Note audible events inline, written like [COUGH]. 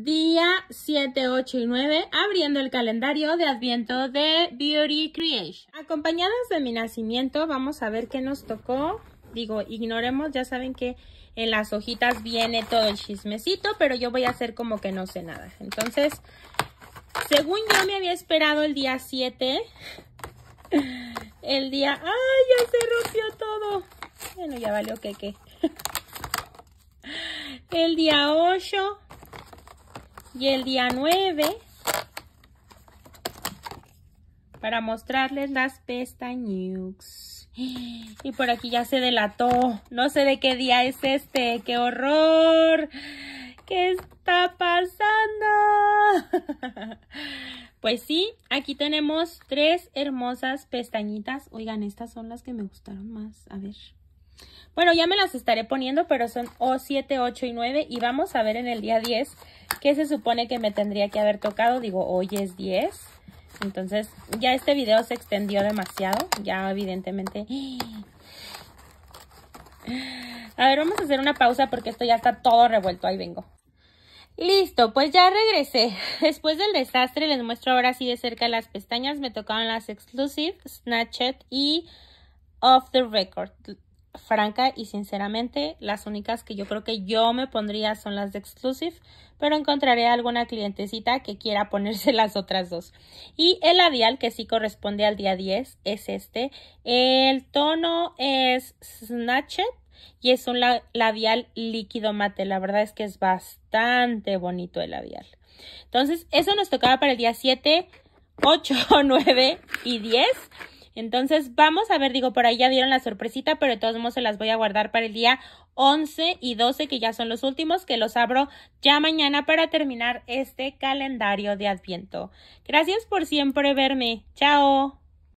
día 7, 8 y 9, abriendo el calendario de Adviento de Beauty Creation. Acompañadas de mi nacimiento, vamos a ver qué nos tocó. Digo, ignoremos, ya saben que en las hojitas viene todo el chismecito, pero yo voy a hacer como que no sé nada. Entonces, según yo me había esperado el día 7, el día... ¡Ay, ya se rompió todo! Bueno, ya valió que qué. El día 8, y el día 9, para mostrarles las pestañas. Y por aquí ya se delató. No sé de qué día es este. ¡Qué horror! ¿Qué está pasando? [LAUGHS] Pues sí, aquí tenemos tres hermosas pestañitas. Oigan, estas son las que me gustaron más. A ver. Bueno, ya me las estaré poniendo, pero son O7, 8 y 9. Y vamos a ver en el día 10 qué se supone que me tendría que haber tocado. Digo, hoy es 10. Entonces, ya este video se extendió demasiado. Ya, evidentemente... A ver, vamos a hacer una pausa porque esto ya está todo revuelto. Ahí vengo. Listo, pues ya regresé. [LAUGHS] Después del desastre, les muestro ahora sí de cerca las pestañas. Me tocaban las Exclusive, Snapchat y Off the Record franca y sinceramente, las únicas que yo creo que yo me pondría son las de Exclusive, pero encontraré alguna clientecita que quiera ponerse [LAUGHS] las otras dos. Y el labial que sí corresponde al día 10 es este. El tono es Snatchet y es un labial líquido mate. La verdad es que es bastante bonito el labial. Entonces, eso nos tocaba para el día 7, 8, 9 y 10. Entonces vamos a ver, digo, por ahí ya dieron la sorpresita, pero de todos modos se las voy a guardar para el día 11 y 12, que ya son los últimos, que los abro ya mañana para terminar este calendario de Adviento. Gracias por siempre verme. Chao.